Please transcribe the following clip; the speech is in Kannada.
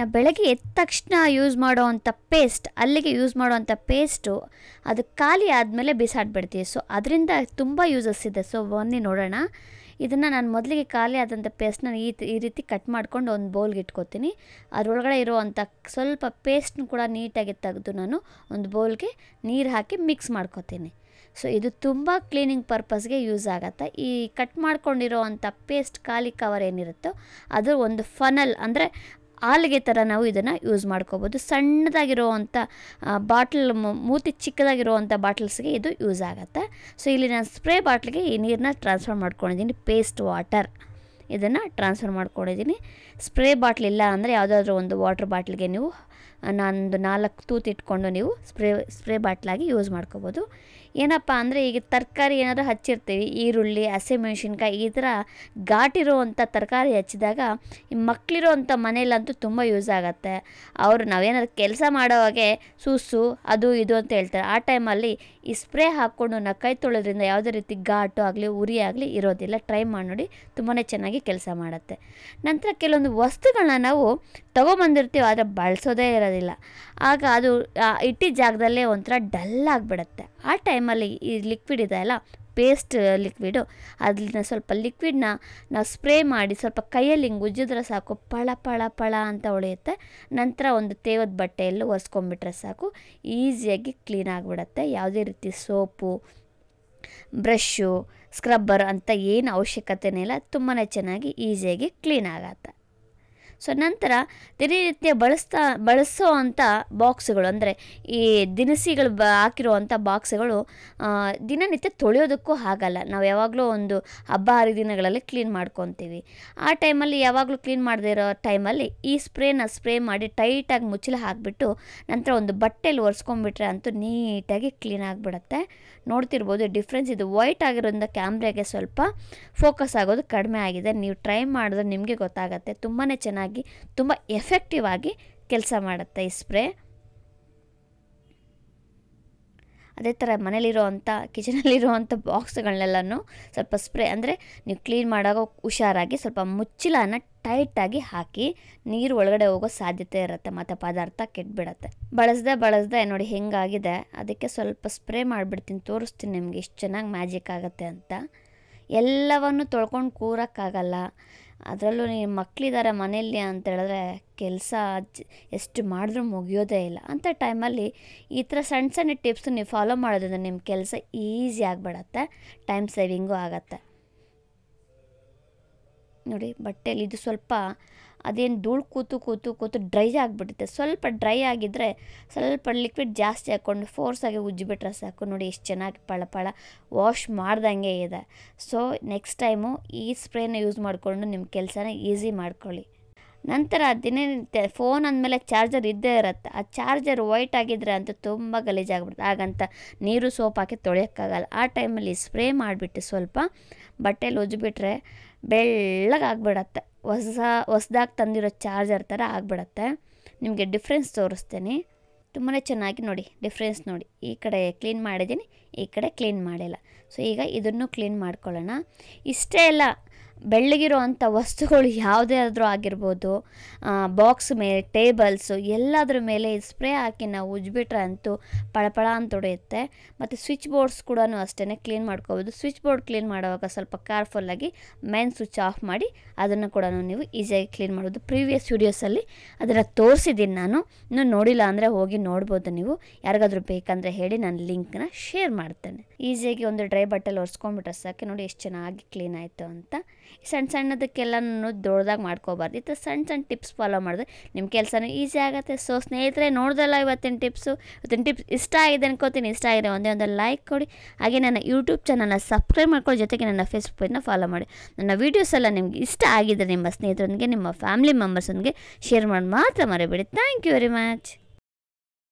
ನಾ ಬೆಳಗ್ಗೆ ಎದ್ದ ತಕ್ಷಣ ಯೂಸ್ ಮಾಡೋವಂಥ ಪೇಸ್ಟ್ ಅಲ್ಲಿಗೆ ಯೂಸ್ ಮಾಡೋವಂಥ ಪೇಸ್ಟು ಅದು ಖಾಲಿ ಆದಮೇಲೆ ಬಿಸಾಡ್ಬಿಡ್ತೀವಿ ಸೊ ಅದರಿಂದ ತುಂಬ ಯೂಸಸ್ ಇದೆ ಸೊ ಬನ್ನಿ ನೋಡೋಣ ಇದನ್ನು ನಾನು ಮೊದಲಿಗೆ ಖಾಲಿ ಆದಂಥ ಪೇಸ್ಟ್ನ ಈ ಈ ರೀತಿ ಕಟ್ ಮಾಡ್ಕೊಂಡು ಒಂದು ಬೌಲ್ಗೆ ಇಟ್ಕೊತೀನಿ ಅದರೊಳಗಡೆ ಇರುವಂಥ ಸ್ವಲ್ಪ ಪೇಸ್ಟ್ನ ಕೂಡ ನೀಟಾಗಿ ತೆಗೆದು ನಾನು ಒಂದು ಬೌಲ್ಗೆ ನೀರು ಹಾಕಿ ಮಿಕ್ಸ್ ಮಾಡ್ಕೊತೀನಿ ಸೊ ಇದು ತುಂಬ ಕ್ಲೀನಿಂಗ್ ಪರ್ಪಸ್ಗೆ ಯೂಸ್ ಆಗುತ್ತೆ ಈ ಕಟ್ ಮಾಡ್ಕೊಂಡಿರೋ ಅಂಥ ಪೇಸ್ಟ್ ಖಾಲಿ ಕವರ್ ಏನಿರುತ್ತೋ ಅದು ಒಂದು ಫನಲ್ ಅಂದರೆ ಆಲಿಗೆ ಥರ ನಾವು ಇದನ್ನು ಯೂಸ್ ಮಾಡ್ಕೋಬೋದು ಸಣ್ಣದಾಗಿರುವಂಥ ಬಾಟ್ಲ್ ಮೂತಿ ಚಿಕ್ಕದಾಗಿರುವಂಥ ಬಾಟ್ಲ್ಸ್ಗೆ ಇದು ಯೂಸ್ ಆಗುತ್ತೆ ಸೊ ಇಲ್ಲಿ ನಾನು ಸ್ಪ್ರೇ ಬಾಟ್ಲಿಗೆ ಈ ನೀರನ್ನ ಟ್ರಾನ್ಸ್ಫರ್ ಮಾಡ್ಕೊಂಡಿದ್ದೀನಿ ಪೇಸ್ಟ್ ವಾಟರ್ ಇದನ್ನು ಟ್ರಾನ್ಸ್ಫರ್ ಮಾಡ್ಕೊಂಡಿದ್ದೀನಿ ಸ್ಪ್ರೇ ಬಾಟ್ಲ್ ಇಲ್ಲ ಅಂದರೆ ಯಾವುದಾದ್ರೂ ಒಂದು ವಾಟರ್ ಬಾಟ್ಲಿಗೆ ನೀವು ನಾನೊಂದು ನಾಲ್ಕು ತೂತಿಟ್ಕೊಂಡು ನೀವು ಸ್ಪ್ರೇ ಸ್ಪ್ರೇ ಬಾಟ್ಲಾಗಿ ಯೂಸ್ ಮಾಡ್ಕೋಬೋದು ಏನಪ್ಪ ಅಂದರೆ ಈಗ ತರಕಾರಿ ಏನಾದರೂ ಹಚ್ಚಿರ್ತೀವಿ ಈರುಳ್ಳಿ ಹಸಿಮೆಣ್ಸಿನ್ಕಾಯಿ ಈ ಥರ ಘಾಟಿರುವಂಥ ತರಕಾರಿ ಹಚ್ಚಿದಾಗ ಈ ಮಕ್ಕಳಿರೋವಂಥ ಮನೇಲಂತೂ ತುಂಬ ಯೂಸ್ ಆಗುತ್ತೆ ಅವರು ನಾವೇನಾದ್ರು ಕೆಲಸ ಮಾಡೋವಾಗೆ ಸೂಸು ಅದು ಇದು ಅಂತ ಹೇಳ್ತಾರೆ ಆ ಟೈಮಲ್ಲಿ ಈ ಸ್ಪ್ರೇ ಹಾಕ್ಕೊಂಡು ನಾವು ಕೈ ತೊಳೋದ್ರಿಂದ ಯಾವುದೇ ರೀತಿ ಘಾಟು ಆಗಲಿ ಉರಿ ಆಗಲಿ ಇರೋದಿಲ್ಲ ಟ್ರೈ ಮಾಡಿ ನೋಡಿ ತುಂಬಾ ಚೆನ್ನಾಗಿ ಕೆಲಸ ಮಾಡುತ್ತೆ ನಂತರ ಕೆಲವೊಂದು ವಸ್ತುಗಳನ್ನ ನಾವು ತೊಗೊಂಬಂದಿರ್ತೀವಿ ಆದರೆ ಬಳಸೋದೇ ಇರೋದಿಲ್ಲ ಆಗ ಅದು ಇಟ್ಟಿದ್ದ ಜಾಗದಲ್ಲೇ ಒಂಥರ ಡಲ್ ಆಗಿಬಿಡುತ್ತೆ ಆ ಟೈಮ್ ಟೈಮಲ್ಲಿ ಈ ಲಿಕ್ವಿಡ್ ಇದೆ ಅಲ್ಲ ಪೇಸ್ಟ್ ಲಿಕ್ವಿಡು ಅದನ್ನ ಸ್ವಲ್ಪ ಲಿಕ್ವಿಡ್ನ ನಾವು ಸ್ಪ್ರೇ ಮಾಡಿ ಸ್ವಲ್ಪ ಕೈಯಲ್ಲಿ ಹಿಂಗೆ ಉಜ್ಜಿದ್ರೆ ಸಾಕು ಪಳ ಪಳ ಪಳ ಅಂತ ಉಳಿಯುತ್ತೆ ನಂತರ ಒಂದು ತೇವದ ಬಟ್ಟೆಯಲ್ಲಿ ಒರೆಸ್ಕೊಂಡ್ಬಿಟ್ರೆ ಸಾಕು ಈಸಿಯಾಗಿ ಕ್ಲೀನ್ ಆಗಿಬಿಡತ್ತೆ ಯಾವುದೇ ರೀತಿ ಸೋಪು ಬ್ರಷ್ಷು ಸ್ಕ್ರಬ್ಬರ್ ಅಂತ ಏನು ಅವಶ್ಯಕತೆನೇ ಇಲ್ಲ ತುಂಬಾ ಚೆನ್ನಾಗಿ ಈಸಿಯಾಗಿ ಕ್ಲೀನ್ ಆಗತ್ತೆ ಸೊ ನಂತರ ದಿನನಿತ್ಯ ಬಳಸ್ತಾ ಬಳಸೋ ಅಂಥ ಬಾಕ್ಸ್ಗಳು ಅಂದರೆ ಈ ದಿನಸಿಗಳು ಬ ಹಾಕಿರುವಂಥ ಬಾಕ್ಸ್ಗಳು ದಿನನಿತ್ಯ ತೊಳೆಯೋದಕ್ಕೂ ಆಗಲ್ಲ ನಾವು ಯಾವಾಗಲೂ ಒಂದು ಹಬ್ಬ ಹರಿದಿನಗಳಲ್ಲಿ ಕ್ಲೀನ್ ಮಾಡ್ಕೊತೀವಿ ಆ ಟೈಮಲ್ಲಿ ಯಾವಾಗಲೂ ಕ್ಲೀನ್ ಮಾಡದೇ ಇರೋ ಟೈಮಲ್ಲಿ ಈ ಸ್ಪ್ರೇನ ಸ್ಪ್ರೇ ಮಾಡಿ ಟೈಟಾಗಿ ಮುಚ್ಚಲು ಹಾಕಿಬಿಟ್ಟು ನಂತರ ಒಂದು ಬಟ್ಟೆಯಲ್ಲಿ ಒರೆಸ್ಕೊಂಡ್ಬಿಟ್ರೆ ಅಂತೂ ನೀಟಾಗಿ ಕ್ಲೀನ್ ಆಗಿಬಿಡುತ್ತೆ ನೋಡ್ತಿರ್ಬೋದು ಡಿಫ್ರೆನ್ಸ್ ಇದು ವೈಟ್ ಆಗಿರೋದ್ರಿಂದ ಕ್ಯಾಮ್ರಾಗೆ ಸ್ವಲ್ಪ ಫೋಕಸ್ ಆಗೋದು ಕಡಿಮೆ ಆಗಿದೆ ನೀವು ಟ್ರೈ ಮಾಡಿದ್ರೆ ನಿಮಗೆ ಗೊತ್ತಾಗುತ್ತೆ ತುಂಬಾ ಚೆನ್ನಾಗಿ ಆಗಿ ತುಂಬ ಎಫೆಕ್ಟಿವ್ ಆಗಿ ಕೆಲಸ ಮಾಡುತ್ತೆ ಈ ಸ್ಪ್ರೇ ಅದೇ ಥರ ಮನೇಲಿರೋವಂಥ ಕಿಚನಲ್ಲಿರುವಂಥ ಬಾಕ್ಸ್ಗಳನ್ನೆಲ್ಲನೂ ಸ್ವಲ್ಪ ಸ್ಪ್ರೇ ಅಂದರೆ ನೀವು ಕ್ಲೀನ್ ಮಾಡೋ ಹುಷಾರಾಗಿ ಸ್ವಲ್ಪ ಮುಚ್ಚಿಲನ ಟೈಟಾಗಿ ಹಾಕಿ ನೀರು ಒಳಗಡೆ ಹೋಗೋ ಸಾಧ್ಯತೆ ಇರುತ್ತೆ ಮತ್ತು ಪದಾರ್ಥ ಕೆಟ್ಬಿಡತ್ತೆ ಬಳಸ್ದೆ ಬಳಸ್ದೆ ನೋಡಿ ಹೆಂಗಾಗಿದೆ ಅದಕ್ಕೆ ಸ್ವಲ್ಪ ಸ್ಪ್ರೇ ಮಾಡಿಬಿಡ್ತೀನಿ ತೋರಿಸ್ತೀನಿ ನಿಮಗೆ ಇಷ್ಟು ಚೆನ್ನಾಗಿ ಮ್ಯಾಜಿಕ್ ಆಗುತ್ತೆ ಅಂತ ಎಲ್ಲವನ್ನು ತೊಳ್ಕೊಂಡು ಕೂರೋಕ್ಕಾಗಲ್ಲ ಅದರಲ್ಲೂ ನಿಮ್ಮ ಮಕ್ಕಳಿದ್ದಾರೆ ಮನೆಯಲ್ಲಿ ಅಂತ ಹೇಳಿದ್ರೆ ಕೆಲಸ ಎಷ್ಟು ಮಾಡಿದ್ರೂ ಮುಗಿಯೋದೇ ಇಲ್ಲ ಅಂಥ ಟೈಮಲ್ಲಿ ಈ ಥರ ಸಣ್ಣ ಸಣ್ಣ ಟಿಪ್ಸ್ ನೀವು ಫಾಲೋ ಮಾಡೋದ್ರಿಂದ ನಿಮ್ಮ ಕೆಲಸ ಈಸಿ ಆಗಿಬಿಡತ್ತೆ ಟೈಮ್ ಸೇವಿಂಗು ಆಗತ್ತೆ ನೋಡಿ ಬಟ್ಟೆಯಲ್ಲಿ ಇದು ಸ್ವಲ್ಪ ಅದೇನು ಧೂಳು ಕೂತು ಕೂತು ಕೂತು ಡ್ರೈ ಆಗಿಬಿಡುತ್ತೆ ಸ್ವಲ್ಪ ಡ್ರೈ ಆಗಿದ್ದರೆ ಸ್ವಲ್ಪ ಲಿಕ್ವಿಡ್ ಜಾಸ್ತಿ ಹಾಕ್ಕೊಂಡು ಫೋರ್ಸಾಗಿ ಉಜ್ಜಿಬಿಟ್ರೆ ಸಾಕು ನೋಡಿ ಎಷ್ಟು ಚೆನ್ನಾಗಿ ಪಳ ಪಳ ವಾಶ್ ಮಾಡ್ದಂಗೆ ಇದೆ ಸೊ ನೆಕ್ಸ್ಟ್ ಟೈಮು ಈ ಸ್ಪ್ರೇನ ಯೂಸ್ ಮಾಡಿಕೊಂಡು ನಿಮ್ಮ ಕೆಲಸನ ಈಸಿ ಮಾಡ್ಕೊಳ್ಳಿ ನಂತರ ದಿನನಿತ್ಯ ಫೋನ್ ಅಂದಮೇಲೆ ಚಾರ್ಜರ್ ಇದ್ದೇ ಇರುತ್ತೆ ಆ ಚಾರ್ಜರ್ ವೈಟ್ ಆಗಿದ್ರೆ ಅಂತ ತುಂಬ ಗಲೀಜಾಗ್ಬಿಡುತ್ತೆ ಹಾಗಂತ ನೀರು ಸೋಪ್ ಹಾಕಿ ತೊಳೆಯೋಕ್ಕಾಗಲ್ಲ ಆ ಟೈಮಲ್ಲಿ ಸ್ಪ್ರೇ ಮಾಡಿಬಿಟ್ಟು ಸ್ವಲ್ಪ ಬಟ್ಟೆಲಿ ಉಜ್ಜಿಬಿಟ್ರೆ ಬೆಳ್ಳಗಾಗ್ಬಿಡತ್ತೆ ಹೊಸ ಹೊಸ್ದಾಗಿ ತಂದಿರೋ ಚಾರ್ಜರ್ ಥರ ಆಗಿಬಿಡತ್ತೆ ನಿಮಗೆ ಡಿಫ್ರೆನ್ಸ್ ತೋರಿಸ್ತೇನೆ ತುಂಬಾ ಚೆನ್ನಾಗಿ ನೋಡಿ ಡಿಫ್ರೆನ್ಸ್ ನೋಡಿ ಈ ಕಡೆ ಕ್ಲೀನ್ ಮಾಡಿದ್ದೀನಿ ಈ ಕಡೆ ಕ್ಲೀನ್ ಮಾಡಿಲ್ಲ ಸೊ ಈಗ ಇದನ್ನು ಕ್ಲೀನ್ ಮಾಡ್ಕೊಳ್ಳೋಣ ಇಷ್ಟೇ ಅಲ್ಲ ಬೆಳ್ಳಗಿರೋ ಅಂಥ ವಸ್ತುಗಳು ಯಾವುದೇ ಆದರೂ ಆಗಿರ್ಬೋದು ಬಾಕ್ಸ್ ಮೇಲೆ ಟೇಬಲ್ಸು ಎಲ್ಲದರ ಮೇಲೆ ಸ್ಪ್ರೇ ಹಾಕಿ ನಾವು ಉಜ್ಬಿಟ್ರೆ ಅಂತೂ ಪಳಪಳ ಅಂತ ಹೊಡೆಯುತ್ತೆ ಮತ್ತು ಸ್ವಿಚ್ ಬೋರ್ಡ್ಸ್ ಕೂಡ ಅಷ್ಟೇ ಕ್ಲೀನ್ ಮಾಡ್ಕೋಬೋದು ಸ್ವಿಚ್ ಬೋರ್ಡ್ ಕ್ಲೀನ್ ಮಾಡುವಾಗ ಸ್ವಲ್ಪ ಕೇರ್ಫುಲ್ಲಾಗಿ ಮೇನ್ ಸ್ವಿಚ್ ಆಫ್ ಮಾಡಿ ಅದನ್ನು ಕೂಡ ನೀವು ಈಸಿಯಾಗಿ ಕ್ಲೀನ್ ಮಾಡ್ಬೋದು ಪ್ರೀವಿಯಸ್ ವೀಡಿಯೋಸಲ್ಲಿ ಅದನ್ನು ತೋರಿಸಿದ್ದೀನಿ ನಾನು ಇನ್ನೂ ನೋಡಿಲ್ಲ ಅಂದರೆ ಹೋಗಿ ನೋಡ್ಬೋದು ನೀವು ಯಾರಿಗಾದರೂ ಬೇಕಂದರೆ ಹೇಳಿ ನಾನು ಲಿಂಕ್ನ ಶೇರ್ ಮಾಡ್ತೇನೆ ಈಸಿಯಾಗಿ ಒಂದು ಡ್ರೈ ಬಟ್ಟೆಲ್ಲಿ ಒರೆಸ್ಕೊಂಡ್ಬಿಟ್ರೆ ಸಾಕೆ ನೋಡಿ ಎಷ್ಟು ಚೆನ್ನಾಗಿ ಕ್ಲೀನ್ ಆಯಿತು ಅಂತ ಸಣ್ಣ ಸಣ್ಣದಕ್ಕೆಲ್ಲೂ ದೊಡ್ಡದಾಗಿ ಮಾಡ್ಕೋಬಾರ್ದು ಈ ಥರ ಸಣ್ಣ ಸಣ್ಣ ಟಿಪ್ಸ್ ಫಾಲೋ ಮಾಡಿದ್ರೆ ನಿಮ್ಮ ಕೆಲಸನೂ ಈಸಿ ಆಗುತ್ತೆ ಸೊ ಸ್ನೇಹಿತರೆ ನೋಡಿದಲ್ಲ ಇವತ್ತಿನ ಟಿಪ್ಸು ಇವತ್ತಿನ ಟಿಪ್ಸ್ ಇಷ್ಟ ಆಗಿದೆ ಅನ್ಕೋತೀನಿ ಇಷ್ಟ ಆಗಿದೆ ಒಂದೇ ಒಂದು ಲೈಕ್ ಕೊಡಿ ಹಾಗೆ ನನ್ನ ಯೂಟ್ಯೂಬ್ ಚಾನಲ್ನ ಸಬ್ಸ್ಕ್ರೈಬ್ ಮಾಡ್ಕೊಳ್ಳಿ ಜೊತೆಗೆ ನನ್ನ ಫೇಸ್ಬುಕ್ ಪೇಜ್ನ ಫಾಲೋ ಮಾಡಿ ನನ್ನ ವೀಡಿಯೋಸ್ ಎಲ್ಲ ನಿಮ್ಗೆ ಇಷ್ಟ ಆಗಿದೆ ನಿಮ್ಮ ಸ್ನೇಹಿತರೊಂದಿಗೆ ನಿಮ್ಮ ಫ್ಯಾಮಿಲಿ ಮೆಂಬರ್ಸೊಂದಿಗೆ ಶೇರ್ ಮಾಡಿ ಮಾತ್ರ ಮರಿಬೇಡಿ ಥ್ಯಾಂಕ್ ಯು ವೆರಿ ಮಚ್